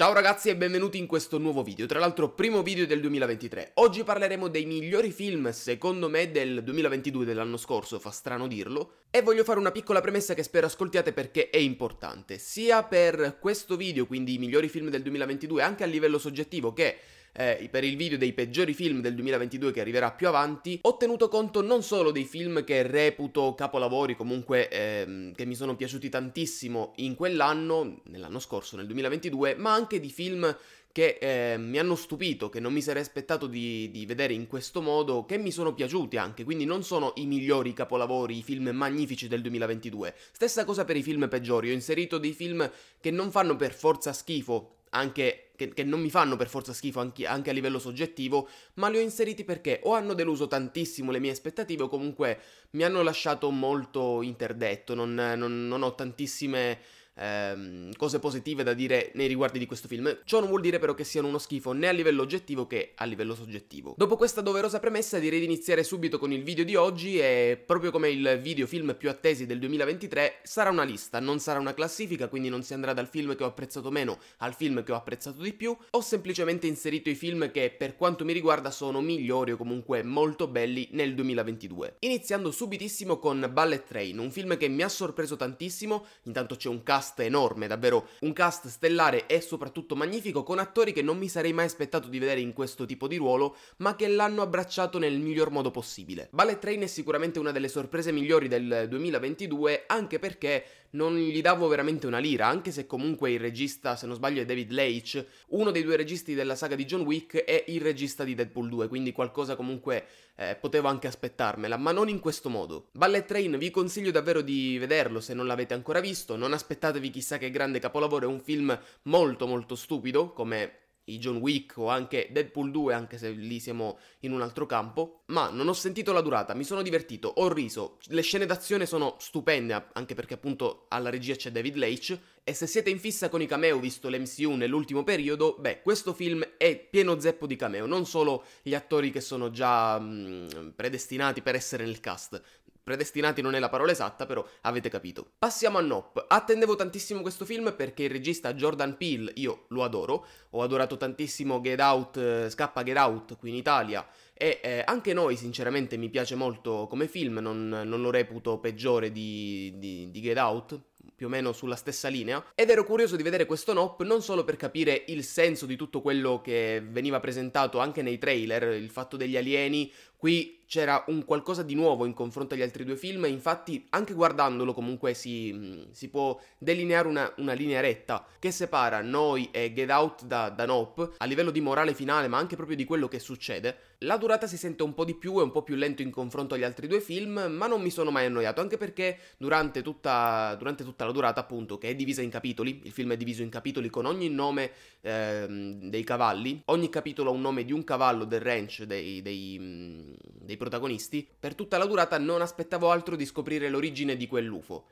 Ciao ragazzi e benvenuti in questo nuovo video, tra l'altro primo video del 2023. Oggi parleremo dei migliori film, secondo me, del 2022 dell'anno scorso, fa strano dirlo, e voglio fare una piccola premessa che spero ascoltiate perché è importante, sia per questo video, quindi i migliori film del 2022, anche a livello soggettivo, che eh, per il video dei peggiori film del 2022 che arriverà più avanti, ho tenuto conto non solo dei film che reputo capolavori, comunque ehm, che mi sono piaciuti tantissimo in quell'anno, nell'anno scorso, nel 2022, ma anche di film che eh, mi hanno stupito, che non mi sarei aspettato di, di, vedere in questo modo, che mi sono piaciuti anche, quindi non sono i migliori capolavori, i film magnifici del 2022. Stessa cosa per i film peggiori, ho inserito dei film che non fanno per forza schifo, anche che, che non mi fanno per forza schifo anche, anche a livello soggettivo, ma li ho inseriti perché o hanno deluso tantissimo le mie aspettative o comunque mi hanno lasciato molto interdetto, non, non, non ho tantissime ehm, cose positive da dire nei riguardi di questo film. Ciò non vuol dire però che siano uno schifo né a livello oggettivo che a livello soggettivo. Dopo questa doverosa premessa direi di iniziare subito con il video di oggi e proprio come il video film più attesi del 2023 sarà una lista, non sarà una classifica, quindi non si andrà dal film che ho apprezzato meno al film che ho apprezzato di più. Ho semplicemente inserito i film che per quanto mi riguarda sono migliori o comunque molto belli nel 2022. Iniziando subitissimo con Ballet Train, un film che mi ha sorpreso tantissimo, intanto c'è un cast cast enorme, davvero un cast stellare e soprattutto magnifico con attori che non mi sarei mai aspettato di vedere in questo tipo di ruolo, ma che l'hanno abbracciato nel miglior modo possibile. Ballet Train è sicuramente una delle sorprese migliori del 2022, anche perché non gli davo veramente una lira, anche se comunque il regista, se non sbaglio, è David Leitch, uno dei due registi della saga di John Wick e il regista di Deadpool 2, quindi qualcosa comunque eh, potevo anche aspettarmela, ma non in questo modo. Ballet Train vi consiglio davvero di vederlo se non l'avete ancora visto, non aspettatevi chissà che grande capolavoro, è un film molto molto stupido, come i John Wick o anche Deadpool 2, anche se lì siamo in un altro campo, ma non ho sentito la durata, mi sono divertito, ho riso, le scene d'azione sono stupende, anche perché appunto alla regia c'è David Leitch, e se siete in fissa con i cameo, visto l'MCU nell'ultimo periodo, beh, questo film è pieno zeppo di cameo, non solo gli attori che sono già mh, mm, predestinati per essere nel cast, Predestinati non è la parola esatta, però avete capito. Passiamo a Nop. Attendevo tantissimo questo film perché il regista Jordan Peele, io lo adoro, ho adorato tantissimo Get Out, eh, Scappa Get Out qui in Italia e eh, anche noi sinceramente mi piace molto come film, non, non lo reputo peggiore di, di, di Get Out, più o meno sulla stessa linea, ed ero curioso di vedere questo NOP non solo per capire il senso di tutto quello che veniva presentato anche nei trailer, il fatto degli alieni, qui c'era un qualcosa di nuovo in confronto agli altri due film, infatti anche guardandolo comunque si, si può delineare una, una, linea retta che separa Noi e Get Out da, da Nope a livello di morale finale ma anche proprio di quello che succede. La durata si sente un po' di più, e un po' più lento in confronto agli altri due film, ma non mi sono mai annoiato, anche perché durante tutta, durante tutta la durata appunto, che è divisa in capitoli, il film è diviso in capitoli con ogni nome eh, dei cavalli, ogni capitolo ha un nome di un cavallo del ranch dei, dei, dei protagonisti, per tutta la durata non aspettavo altro di scoprire l'origine di quell'UFO.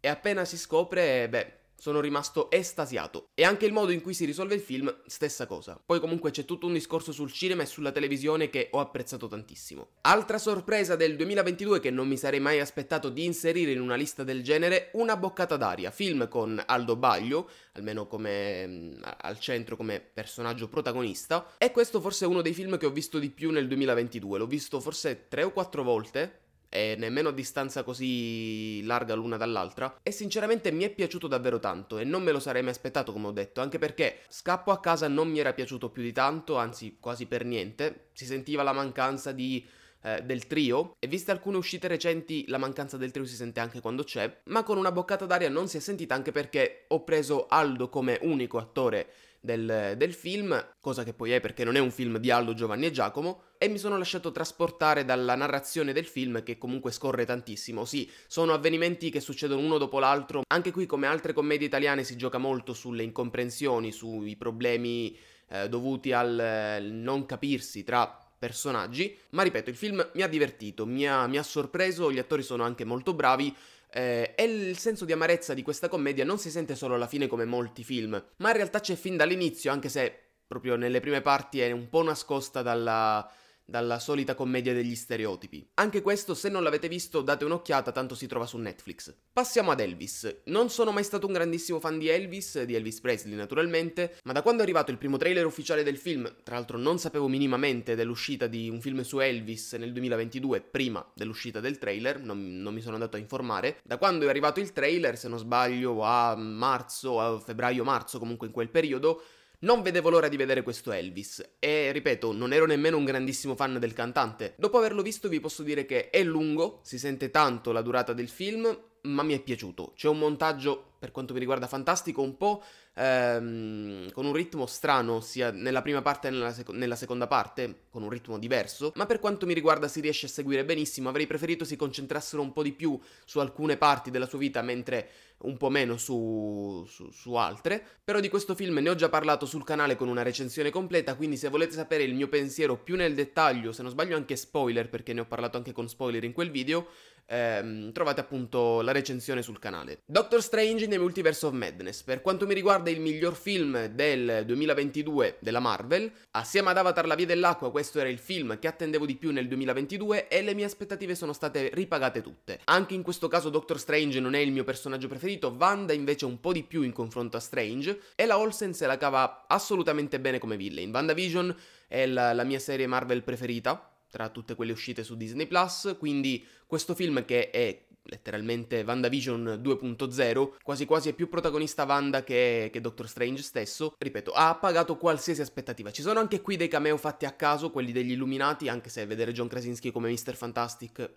E appena si scopre, beh, sono rimasto estasiato. E anche il modo in cui si risolve il film, stessa cosa. Poi comunque c'è tutto un discorso sul cinema e sulla televisione che ho apprezzato tantissimo. Altra sorpresa del 2022 che non mi sarei mai aspettato di inserire in una lista del genere, Una boccata d'aria, film con Aldo Baglio, almeno come mm, al centro come personaggio protagonista, e questo forse è uno dei film che ho visto di più nel 2022, l'ho visto forse tre o quattro volte e nemmeno a distanza così larga l'una dall'altra. E sinceramente mi è piaciuto davvero tanto e non me lo sarei mai aspettato, come ho detto, anche perché Scappo a casa non mi era piaciuto più di tanto, anzi quasi per niente. Si sentiva la mancanza di eh, del trio e viste alcune uscite recenti la mancanza del trio si sente anche quando c'è, ma con una boccata d'aria non si è sentita anche perché ho preso Aldo come unico attore del, del, film, cosa che poi è perché non è un film di Aldo, Giovanni e Giacomo, e mi sono lasciato trasportare dalla narrazione del film che comunque scorre tantissimo. Sì, sono avvenimenti che succedono uno dopo l'altro, anche qui come altre commedie italiane si gioca molto sulle incomprensioni, sui problemi eh, dovuti al eh, non capirsi tra personaggi, ma ripeto, il film mi ha divertito, mi ha, mi ha sorpreso, gli attori sono anche molto bravi, eh, e il senso di amarezza di questa commedia non si sente solo alla fine come molti film, ma in realtà c'è fin dall'inizio, anche se proprio nelle prime parti è un po' nascosta dalla, dalla solita commedia degli stereotipi. Anche questo, se non l'avete visto, date un'occhiata, tanto si trova su Netflix. Passiamo ad Elvis. Non sono mai stato un grandissimo fan di Elvis, di Elvis Presley naturalmente, ma da quando è arrivato il primo trailer ufficiale del film, tra l'altro non sapevo minimamente dell'uscita di un film su Elvis nel 2022, prima dell'uscita del trailer, non, non mi sono andato a informare, da quando è arrivato il trailer, se non sbaglio, a marzo, a febbraio-marzo, comunque in quel periodo, non vedevo l'ora di vedere questo Elvis e, ripeto, non ero nemmeno un grandissimo fan del cantante. Dopo averlo visto vi posso dire che è lungo, si sente tanto la durata del film, ma mi è piaciuto. C'è un montaggio, per quanto mi riguarda, fantastico, un po' ehm, con un ritmo strano, sia nella prima parte che nella, sec- nella, seconda parte, con un ritmo diverso, ma per quanto mi riguarda si riesce a seguire benissimo. Avrei preferito si concentrassero un po' di più su alcune parti della sua vita, mentre un po' meno su, su, su, altre, però di questo film ne ho già parlato sul canale con una recensione completa, quindi se volete sapere il mio pensiero più nel dettaglio, se non sbaglio anche spoiler, perché ne ho parlato anche con spoiler in quel video, ehm, trovate appunto la recensione sul canale. Doctor Strange in the Multiverse of Madness, per quanto mi riguarda il miglior film del 2022 della Marvel, assieme ad Avatar La Via dell'Acqua questo era il film che attendevo di più nel 2022 e le mie aspettative sono state ripagate tutte. Anche in questo caso Doctor Strange non è il mio personaggio preferito, inserito Wanda invece un po' di più in confronto a Strange e la Olsen se la cava assolutamente bene come villain. WandaVision è la, la mia serie Marvel preferita tra tutte quelle uscite su Disney Plus, quindi questo film che è letteralmente WandaVision 2.0, quasi quasi è più protagonista Wanda che, che Doctor Strange stesso, ripeto, ha appagato qualsiasi aspettativa. Ci sono anche qui dei cameo fatti a caso, quelli degli Illuminati, anche se vedere John Krasinski come Mr. Fantastic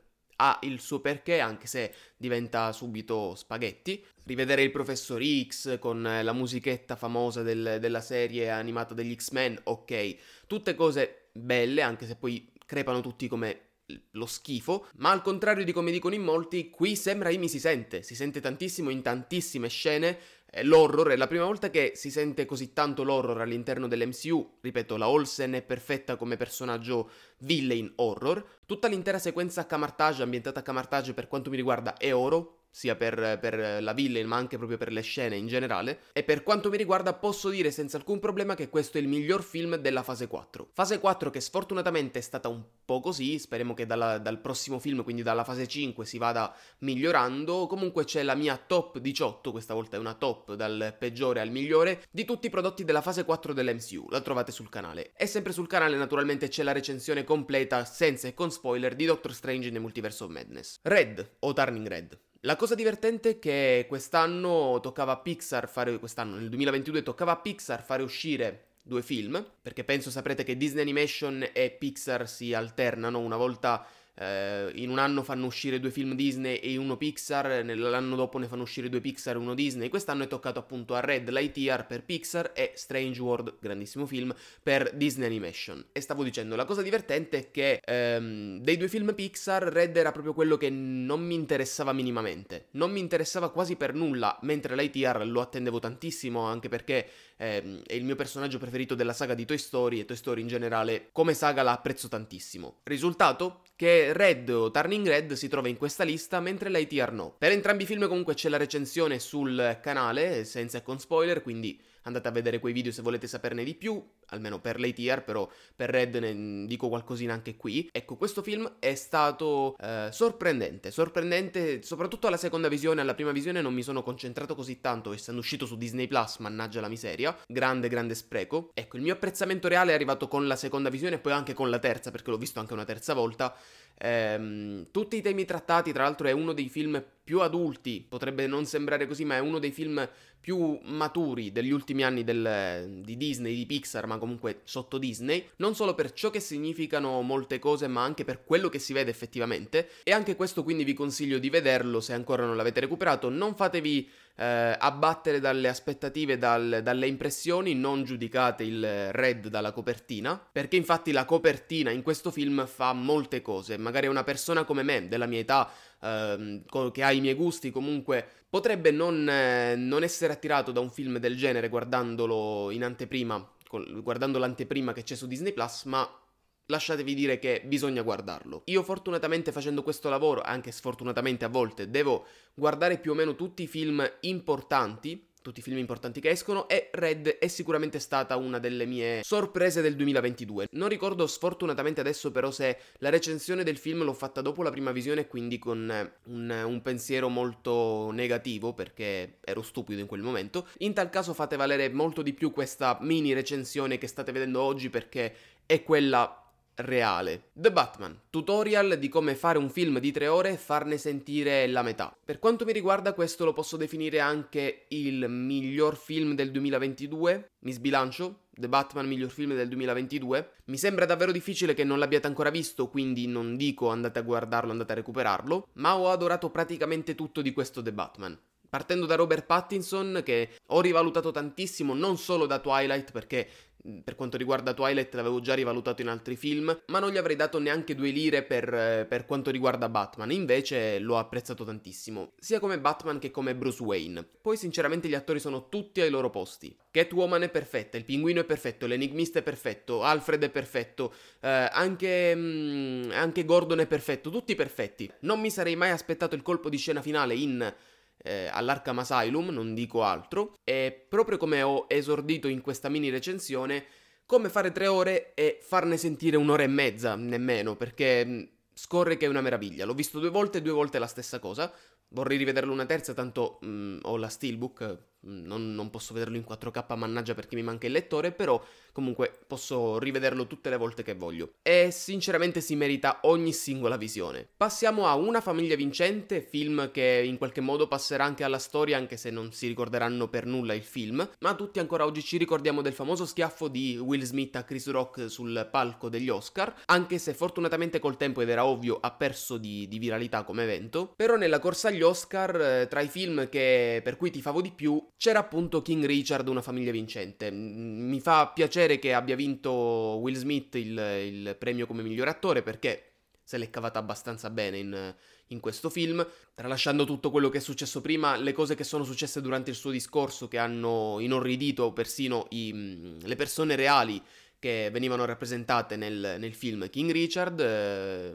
ha il suo perché, anche se diventa subito spaghetti. Rivedere il professor X con eh, la musichetta famosa del, della serie animata degli X-Men, ok, tutte cose belle, anche se poi crepano tutti come lo schifo, ma al contrario di come dicono in molti, qui Sam Raimi si sente, si sente tantissimo in tantissime scene, l'horror è la prima volta che si sente così tanto l'horror all'interno dell'MCU, ripeto, la Olsen è perfetta come personaggio villain horror, tutta l'intera sequenza a Camartage, ambientata a Camartage per quanto mi riguarda, è oro, sia per, per, la villain ma anche proprio per le scene in generale e per quanto mi riguarda posso dire senza alcun problema che questo è il miglior film della fase 4. Fase 4 che sfortunatamente è stata un po' così, speriamo che dalla, dal prossimo film, quindi dalla fase 5 si vada migliorando, comunque c'è la mia top 18, questa volta è una top dal peggiore al migliore, di tutti i prodotti della fase 4 dell'MCU, la trovate sul canale. E sempre sul canale naturalmente c'è la recensione completa senza e con spoiler di Doctor Strange nel Multiverse of Madness. Red o Turning Red. La cosa divertente è che quest'anno toccava a Pixar fare, quest'anno nel 2022 toccava a Pixar fare uscire due film, perché penso saprete che Disney Animation e Pixar si alternano, una volta eh, in un anno fanno uscire due film Disney e uno Pixar, nell'anno dopo ne fanno uscire due Pixar e uno Disney. Quest'anno è toccato appunto a Red Lightyear per Pixar e Strange World, grandissimo film, per Disney Animation. E stavo dicendo, la cosa divertente è che ehm, dei due film Pixar Red era proprio quello che non mi interessava minimamente. Non mi interessava quasi per nulla, mentre Lightyear lo attendevo tantissimo anche perché eh, è il mio personaggio preferito della saga di Toy Story e Toy Story in generale come saga la apprezzo tantissimo. Risultato? Che Red o Turning Red si trova in questa lista mentre l'ITR no. Per entrambi i film comunque c'è la recensione sul canale, senza e con spoiler, quindi andate a vedere quei video se volete saperne di più, almeno per l'ATR, però per Red ne mm, dico qualcosina anche qui. Ecco, questo film è stato eh, sorprendente, sorprendente soprattutto alla seconda visione, alla prima visione non mi sono concentrato così tanto, essendo uscito su Disney Plus, mannaggia la miseria, grande grande spreco. Ecco, il mio apprezzamento reale è arrivato con la seconda visione e poi anche con la terza, perché l'ho visto anche una terza volta, Ehm, tutti i temi trattati, tra l'altro, è uno dei film più adulti, potrebbe non sembrare così, ma è uno dei film più maturi degli ultimi anni del, di Disney, di Pixar, ma comunque sotto Disney, non solo per ciò che significano molte cose, ma anche per quello che si vede effettivamente. E anche questo quindi vi consiglio di vederlo se ancora non l'avete recuperato. Non fatevi eh, abbattere dalle aspettative, dal, dalle impressioni, non giudicate il Red dalla copertina, perché infatti la copertina in questo film fa molte cose, magari una persona come me, della mia età, ehm, che ha i miei gusti, comunque potrebbe non, eh, non, essere attirato da un film del genere guardandolo in anteprima, guardando l'anteprima che c'è su Disney ma lasciatevi dire che bisogna guardarlo. Io fortunatamente facendo questo lavoro, anche sfortunatamente a volte, devo guardare più o meno tutti i film importanti, tutti i film importanti che escono e Red è sicuramente stata una delle mie sorprese del 2022. Non ricordo sfortunatamente adesso però se la recensione del film l'ho fatta dopo la prima visione quindi con eh, un, un pensiero molto negativo perché ero stupido in quel momento. In tal caso fate valere molto di più questa mini recensione che state vedendo oggi perché è quella reale. The Batman, tutorial di come fare un film di tre ore e farne sentire la metà. Per quanto mi riguarda questo lo posso definire anche il miglior film del 2022, mi sbilancio, The Batman miglior film del 2022. Mi sembra davvero difficile che non l'abbiate ancora visto, quindi non dico andate a guardarlo, andate a recuperarlo, ma ho adorato praticamente tutto di questo The Batman partendo da Robert Pattinson che ho rivalutato tantissimo non solo da Twilight perché per quanto riguarda Twilight l'avevo già rivalutato in altri film, ma non gli avrei dato neanche due lire per, eh, per, quanto riguarda Batman, invece l'ho apprezzato tantissimo, sia come Batman che come Bruce Wayne. Poi sinceramente gli attori sono tutti ai loro posti. Catwoman è perfetta, il pinguino è perfetto, l'enigmista è perfetto, Alfred è perfetto, eh, anche, mh, anche Gordon è perfetto, tutti perfetti. Non mi sarei mai aspettato il colpo di scena finale in eh, all'Arkham Asylum, non dico altro, e proprio come ho esordito in questa mini recensione, come fare tre ore e farne sentire un'ora e mezza, nemmeno, perché mm, scorre che è una meraviglia. L'ho visto due volte e due volte la stessa cosa. Vorrei rivederlo una terza, tanto mh, mm, ho la steelbook, Mm, non, non, posso vederlo in 4K, mannaggia perché mi manca il lettore, però comunque posso rivederlo tutte le volte che voglio. E sinceramente si merita ogni singola visione. Passiamo a Una famiglia vincente, film che in qualche modo passerà anche alla storia, anche se non si ricorderanno per nulla il film, ma tutti ancora oggi ci ricordiamo del famoso schiaffo di Will Smith a Chris Rock sul palco degli Oscar, anche se fortunatamente col tempo, ed era ovvio, ha perso di, di viralità come evento. Però nella corsa agli Oscar, eh, tra i film che, per cui ti favo di più, c'era appunto King Richard, una famiglia vincente. Mi fa piacere che abbia vinto Will Smith il, il premio come miglior attore perché se l'è cavata abbastanza bene in, in, questo film. Tralasciando tutto quello che è successo prima, le cose che sono successe durante il suo discorso che hanno inorridito persino i, le persone reali che venivano rappresentate nel, nel film King Richard, eh,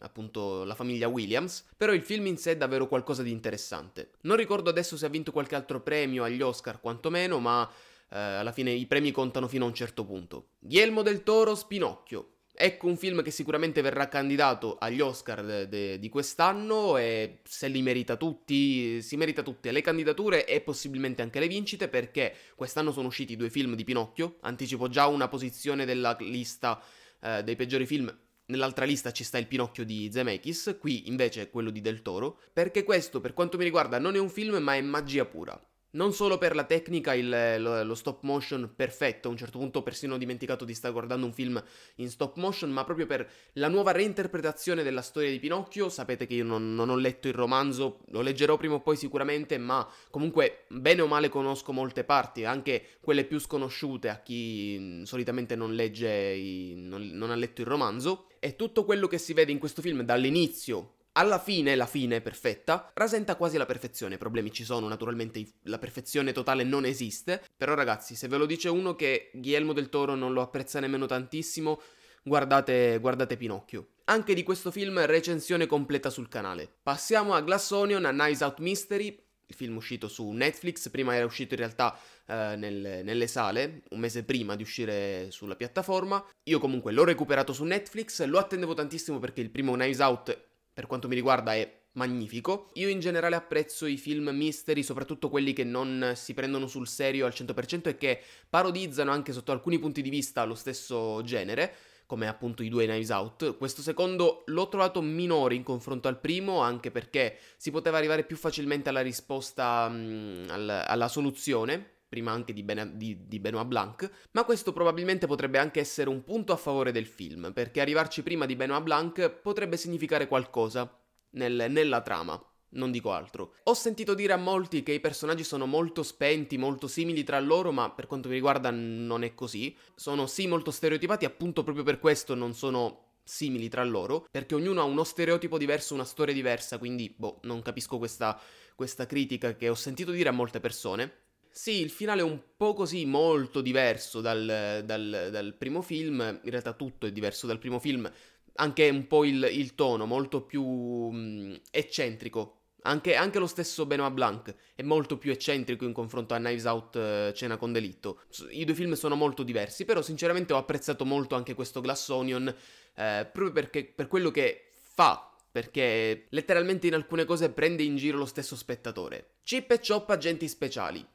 appunto la famiglia Williams, però il film in sé è davvero qualcosa di interessante. Non ricordo adesso se ha vinto qualche altro premio agli Oscar quantomeno, ma eh, alla fine i premi contano fino a un certo punto. Guillermo del Toro, Spinocchio. Ecco un film che sicuramente verrà candidato agli Oscar de- de- di quest'anno e se li merita tutti, si merita tutte le candidature e possibilmente anche le vincite perché quest'anno sono usciti due film di Pinocchio, anticipo già una posizione della lista eh, dei peggiori film Nell'altra lista ci sta il Pinocchio di Zemeckis, qui invece quello di Del Toro, perché questo, per quanto mi riguarda, non è un film ma è magia pura. Non solo per la tecnica, il, lo, lo, stop motion perfetto, a un certo punto persino ho dimenticato di stare guardando un film in stop motion, ma proprio per la nuova reinterpretazione della storia di Pinocchio. Sapete che io non, non ho letto il romanzo, lo leggerò prima o poi sicuramente, ma comunque bene o male conosco molte parti, anche quelle più sconosciute a chi mm, solitamente non legge, i, non, non ha letto il romanzo. E tutto quello che si vede in questo film dall'inizio alla fine, la fine perfetta, rasenta quasi la perfezione, problemi ci sono, naturalmente la perfezione totale non esiste, però ragazzi, se ve lo dice uno che Guillermo del Toro non lo apprezza nemmeno tantissimo, guardate, guardate Pinocchio. Anche di questo film recensione completa sul canale. Passiamo a Glass Onion, a Nice Out Mystery, il film uscito su Netflix, prima era uscito in realtà eh, nel, nelle sale, un mese prima di uscire sulla piattaforma. Io comunque l'ho recuperato su Netflix, lo attendevo tantissimo perché il primo Knives Out per quanto mi riguarda è magnifico. Io in generale apprezzo i film misteri, soprattutto quelli che non si prendono sul serio al 100% e che parodizzano anche sotto alcuni punti di vista lo stesso genere, come appunto i due Knives Out. Questo secondo l'ho trovato minore in confronto al primo, anche perché si poteva arrivare più facilmente alla risposta, mh, mm, alla, alla soluzione prima anche di, ben- di, di Benoit Blanc, ma questo probabilmente potrebbe anche essere un punto a favore del film, perché arrivarci prima di Benoit Blanc potrebbe significare qualcosa nel, nella trama. Non dico altro. Ho sentito dire a molti che i personaggi sono molto spenti, molto simili tra loro, ma per quanto mi riguarda non è così. Sono sì molto stereotipati, appunto proprio per questo non sono simili tra loro, perché ognuno ha uno stereotipo diverso, una storia diversa, quindi boh, non capisco questa, questa critica che ho sentito dire a molte persone. Sì, il finale è un po' così, molto diverso dal, dal, dal primo film. In realtà tutto è diverso dal primo film. Anche un po' il, il tono, molto più mh, mm, eccentrico. Anche, anche, lo stesso Benoit Blanc è molto più eccentrico in confronto a Knives Out uh, Cena con Delitto. I due film sono molto diversi, però sinceramente ho apprezzato molto anche questo Glass Onion, eh, proprio perché, per quello che fa perché letteralmente in alcune cose prende in giro lo stesso spettatore. Chip e Chop agenti speciali.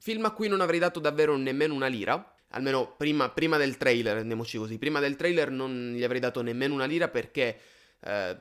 Film a cui non avrei dato davvero nemmeno una lira. Almeno prima, prima del trailer, rendiamoci così. Prima del trailer non gli avrei dato nemmeno una lira perché eh,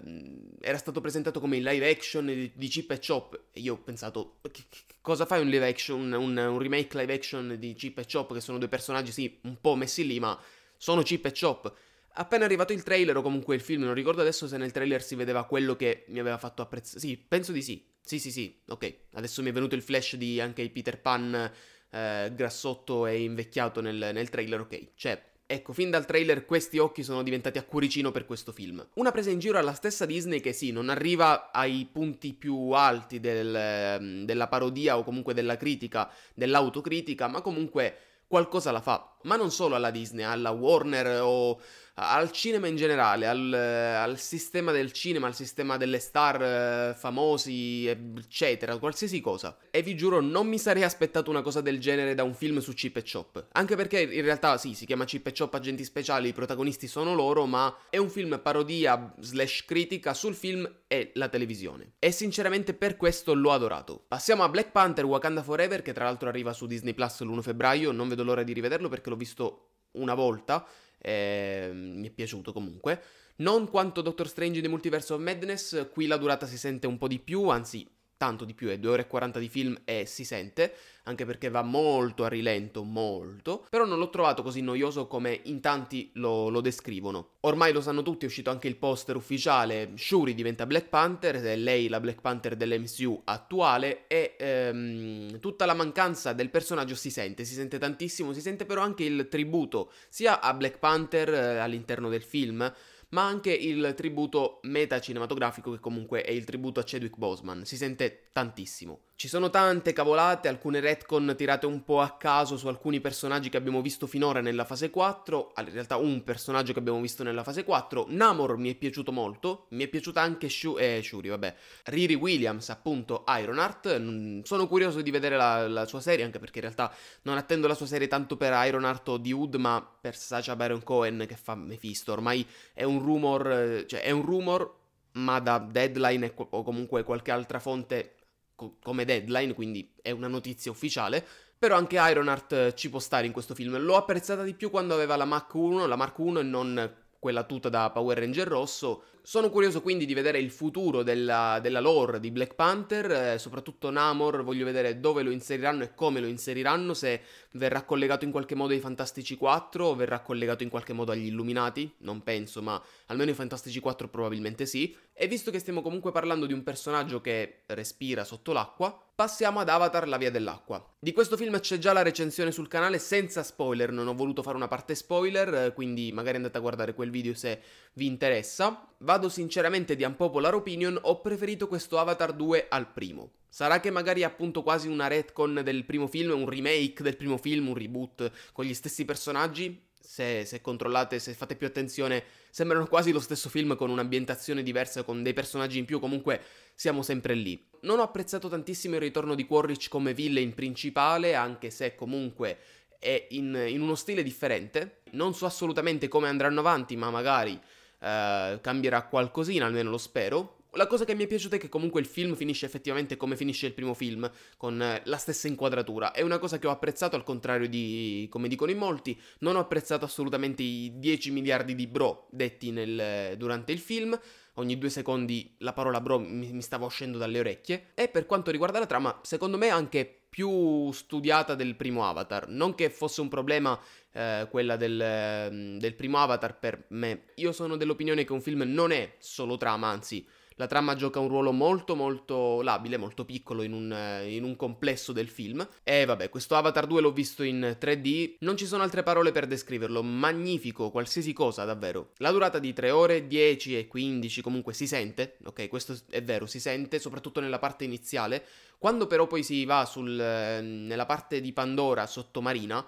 era stato presentato come in live action di, di Chip e Chop. E io ho pensato, che, che cosa fai un live action, un, un remake live action di Chip e Chop? Che sono due personaggi, sì, un po' messi lì, ma sono Chip e Chop. Appena arrivato il trailer o comunque il film, non ricordo adesso se nel trailer si vedeva quello che mi aveva fatto apprezzare. Sì, penso di sì. Sì, sì, sì, ok. Adesso mi è venuto il flash di anche Peter Pan eh, grassotto e invecchiato nel, nel trailer, ok. Cioè, Ecco, fin dal trailer questi occhi sono diventati a cuoricino per questo film. Una presa in giro alla stessa Disney che sì, non arriva ai punti più alti del, della parodia o comunque della critica, dell'autocritica, ma comunque qualcosa la fa. Ma non solo alla Disney, alla Warner o al cinema in generale, al, al, sistema del cinema, al sistema delle star eh, famosi, eccetera, qualsiasi cosa. E vi giuro, non mi sarei aspettato una cosa del genere da un film su Chip e Chop. Anche perché in realtà sì, si chiama Chip e Chop Agenti Speciali, i protagonisti sono loro, ma è un film parodia slash critica sul film e la televisione. E sinceramente per questo l'ho adorato. Passiamo a Black Panther Wakanda Forever, che tra l'altro arriva su Disney Plus l'1 febbraio, non vedo l'ora di rivederlo perché l'ho visto una volta, eh, mi è piaciuto comunque. Non quanto Doctor Strange in The Multiverse of Madness, qui la durata si sente un po' di più, anzi tanto di più, è 2 ore e 40 di film e si sente, anche perché va molto a rilento, molto, però non l'ho trovato così noioso come in tanti lo, lo descrivono. Ormai lo sanno tutti, è uscito anche il poster ufficiale, Shuri diventa Black Panther, è lei la Black Panther dell'MCU attuale e ehm, tutta la mancanza del personaggio si sente, si sente tantissimo, si sente però anche il tributo sia a Black Panther eh, all'interno del film, ma anche il tributo meta cinematografico che comunque è il tributo a Chadwick Boseman, si sente tantissimo. Ci sono tante cavolate, alcune retcon tirate un po' a caso su alcuni personaggi che abbiamo visto finora nella fase 4, ah, in realtà un personaggio che abbiamo visto nella fase 4, Namor mi è piaciuto molto, mi è piaciuta anche Shu- eh, Shuri, vabbè, Riri Williams, appunto Ironheart, mm, sono curioso di vedere la, la, sua serie, anche perché in realtà non attendo la sua serie tanto per Ironheart o di Hood, ma per Sacha Baron Cohen che fa Mephisto, ormai è un rumor, eh, cioè è un rumor, ma da Deadline o comunque qualche altra fonte co- come deadline, quindi è una notizia ufficiale. Però anche Ironheart eh, ci può stare in questo film. L'ho apprezzata di più quando aveva la Mach 1, la Mark 1 e non quella tuta da Power Ranger rosso, sono curioso quindi di vedere il futuro della, della lore di Black Panther, eh, soprattutto Namor, voglio vedere dove lo inseriranno e come lo inseriranno, se verrà collegato in qualche modo ai Fantastici 4 o verrà collegato in qualche modo agli Illuminati, non penso, ma almeno ai Fantastici 4 probabilmente sì. E visto che stiamo comunque parlando di un personaggio che respira sotto l'acqua, passiamo ad Avatar la via dell'acqua. Di questo film c'è già la recensione sul canale senza spoiler, non ho voluto fare una parte spoiler, eh, quindi magari andate a guardare quel video se vi interessa. Vado vado sinceramente di unpopular opinion, ho preferito questo Avatar 2 al primo. Sarà che magari è appunto quasi una retcon del primo film, un remake del primo film, un reboot con gli stessi personaggi? Se, se controllate, se fate più attenzione, sembrano quasi lo stesso film con un'ambientazione diversa, con dei personaggi in più, comunque siamo sempre lì. Non ho apprezzato tantissimo il ritorno di Quaritch come villain principale, anche se comunque è in, in uno stile differente. Non so assolutamente come andranno avanti, ma magari eh, cambierà qualcosina, almeno lo spero. La cosa che mi è piaciuta è che comunque il film finisce effettivamente come finisce il primo film, con eh, la stessa inquadratura. È una cosa che ho apprezzato, al contrario di come dicono in molti, non ho apprezzato assolutamente i 10 miliardi di bro detti nel, durante il film ogni due secondi la parola bro mi, mi stava uscendo dalle orecchie. E per quanto riguarda la trama, secondo me anche più studiata del primo Avatar. Non che fosse un problema eh, quella del, mm, del primo Avatar per me. Io sono dell'opinione che un film non è solo trama, anzi la trama gioca un ruolo molto molto labile, molto piccolo in un, eh, in un complesso del film. E vabbè, questo Avatar 2 l'ho visto in 3D, non ci sono altre parole per descriverlo, magnifico, qualsiasi cosa davvero. La durata di 3 ore, 10 e 15 comunque si sente, ok, questo è vero, si sente, soprattutto nella parte iniziale. Quando però poi si va sul, eh, nella parte di Pandora sottomarina,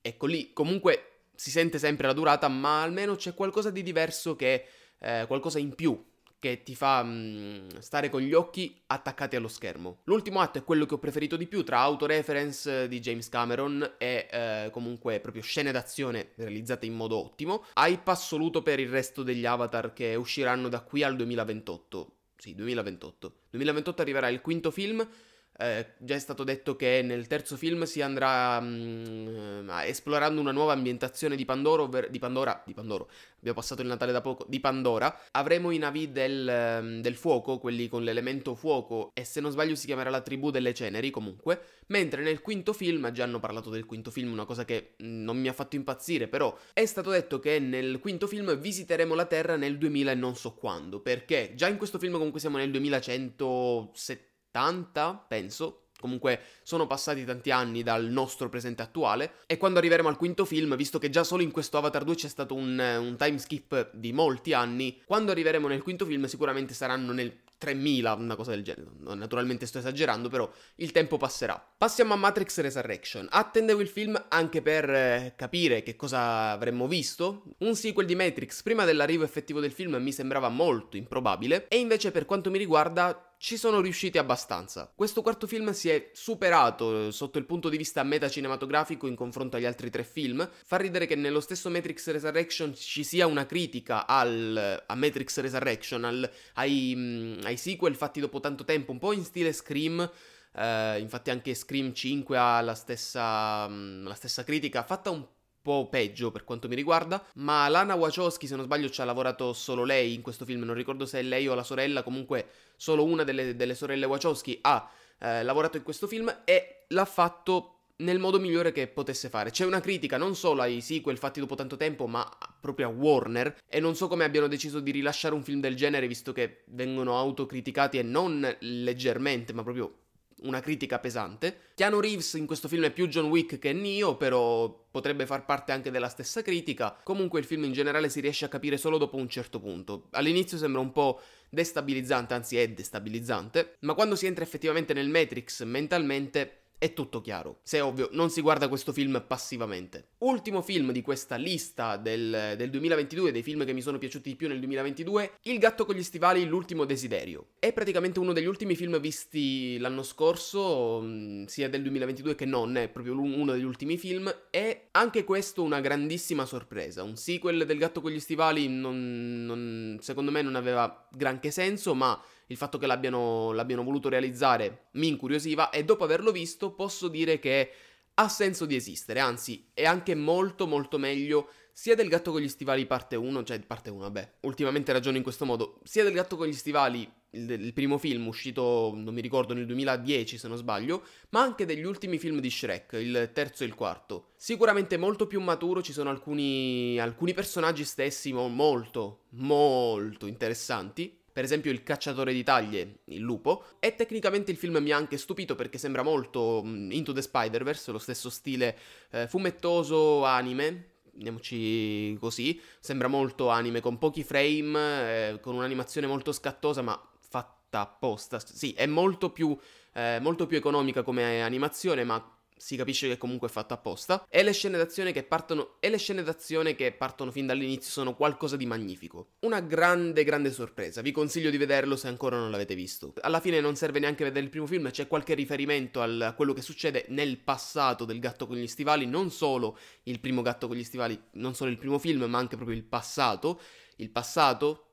ecco lì comunque si sente sempre la durata, ma almeno c'è qualcosa di diverso che eh, qualcosa in più che ti fa mh, mm, stare con gli occhi attaccati allo schermo. L'ultimo atto è quello che ho preferito di più tra autoreference di James Cameron e eh, comunque proprio scene d'azione realizzate in modo ottimo. Hype assoluto per il resto degli avatar che usciranno da qui al 2028. Sì, 2028. 2028 arriverà il quinto film eh, già è stato detto che nel terzo film si andrà mm, esplorando una nuova ambientazione di Pandora, ovvero, di Pandora, di Pandoro, abbiamo passato il Natale da poco, di Pandora. Avremo i navi del, mm, del, fuoco, quelli con l'elemento fuoco, e se non sbaglio si chiamerà la tribù delle ceneri comunque, mentre nel quinto film, già hanno parlato del quinto film, una cosa che mm, non mi ha fatto impazzire, però è stato detto che nel quinto film visiteremo la Terra nel 2000 e non so quando, perché già in questo film comunque siamo nel 2170 70, penso. Comunque sono passati tanti anni dal nostro presente attuale e quando arriveremo al quinto film, visto che già solo in questo Avatar 2 c'è stato un, eh, un time skip di molti anni, quando arriveremo nel quinto film sicuramente saranno nel 3000, una cosa del genere. Naturalmente sto esagerando, però il tempo passerà. Passiamo a Matrix Resurrection. Attendevo il film anche per eh, capire che cosa avremmo visto. Un sequel di Matrix prima dell'arrivo effettivo del film mi sembrava molto improbabile e invece per quanto mi riguarda ci sono riusciti abbastanza. Questo quarto film si è superato eh, sotto il punto di vista metacinematografico in confronto agli altri tre film. Fa ridere che nello stesso Matrix Resurrection ci sia una critica al, a Matrix Resurrection, al, ai, mm, ai sequel fatti dopo tanto tempo, un po' in stile Scream. Uh, infatti anche Scream 5 ha la stessa, mm, la stessa critica, fatta un po' po' peggio per quanto mi riguarda, ma Lana Wachowski, se non sbaglio, ci ha lavorato solo lei in questo film, non ricordo se è lei o la sorella, comunque solo una delle, delle sorelle Wachowski ha eh, lavorato in questo film e l'ha fatto nel modo migliore che potesse fare. C'è una critica non solo ai sequel fatti dopo tanto tempo, ma proprio a Warner, e non so come abbiano deciso di rilasciare un film del genere, visto che vengono autocriticati e non leggermente, ma proprio una critica pesante. Keanu Reeves in questo film è più John Wick che Neo, però potrebbe far parte anche della stessa critica. Comunque il film in generale si riesce a capire solo dopo un certo punto. All'inizio sembra un po' destabilizzante, anzi è destabilizzante, ma quando si entra effettivamente nel Matrix mentalmente è tutto chiaro. Se è ovvio, non si guarda questo film passivamente. Ultimo film di questa lista del, del, 2022, dei film che mi sono piaciuti di più nel 2022, Il gatto con gli stivali, l'ultimo desiderio. È praticamente uno degli ultimi film visti l'anno scorso, mm, sia del 2022 che non, è proprio uno degli ultimi film. E anche questo una grandissima sorpresa. Un sequel del gatto con gli stivali non, non, secondo me non aveva granché senso, ma il fatto che l'abbiano, l'abbiano voluto realizzare mi incuriosiva e dopo averlo visto posso dire che ha senso di esistere, anzi è anche molto molto meglio sia del gatto con gli stivali parte 1, cioè parte 1, vabbè, ultimamente ragiono in questo modo, sia del gatto con gli stivali, il, il, primo film uscito, non mi ricordo, nel 2010 se non sbaglio, ma anche degli ultimi film di Shrek, il terzo e il quarto. Sicuramente molto più maturo, ci sono alcuni, alcuni personaggi stessi molto, molto interessanti, per esempio Il cacciatore di taglie, Il lupo, e tecnicamente il film mi ha anche stupito perché sembra molto mm, Into the Spider-Verse, lo stesso stile eh, fumettoso anime, andiamoci così, sembra molto anime, con pochi frame, eh, con un'animazione molto scattosa ma fatta apposta, sì, è molto più, eh, molto più economica come animazione ma si capisce che comunque è fatto apposta, e le scene d'azione che partono, e le scene d'azione che partono fin dall'inizio sono qualcosa di magnifico. Una grande, grande sorpresa, vi consiglio di vederlo se ancora non l'avete visto. Alla fine non serve neanche vedere il primo film, c'è qualche riferimento al, a quello che succede nel passato del gatto con gli stivali, non solo il primo gatto con gli stivali, non solo il primo film, ma anche proprio il passato. Il passato,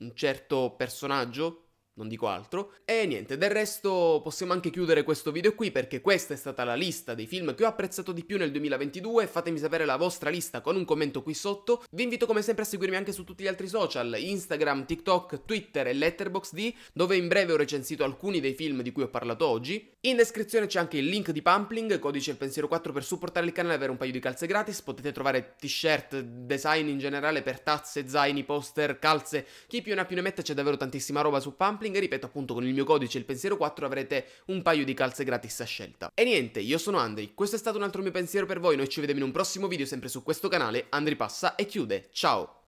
un certo personaggio non dico altro. E niente, del resto possiamo anche chiudere questo video qui perché questa è stata la lista dei film che ho apprezzato di più nel 2022, fatemi sapere la vostra lista con un commento qui sotto. Vi invito come sempre a seguirmi anche su tutti gli altri social, Instagram, TikTok, Twitter e Letterboxd, dove in breve ho recensito alcuni dei film di cui ho parlato oggi. In descrizione c'è anche il link di Pampling, codice il pensiero 4 per supportare il canale e avere un paio di calze gratis, potete trovare t-shirt, design in generale per tazze, zaini, poster, calze, chi più ne ha più ne mette c'è davvero tantissima roba su Pampling sampling ripeto appunto con il mio codice il pensiero 4 avrete un paio di calze gratis a scelta. E niente, io sono Andri, questo è stato un altro mio pensiero per voi, noi ci vediamo in un prossimo video sempre su questo canale, Andri passa e chiude, ciao!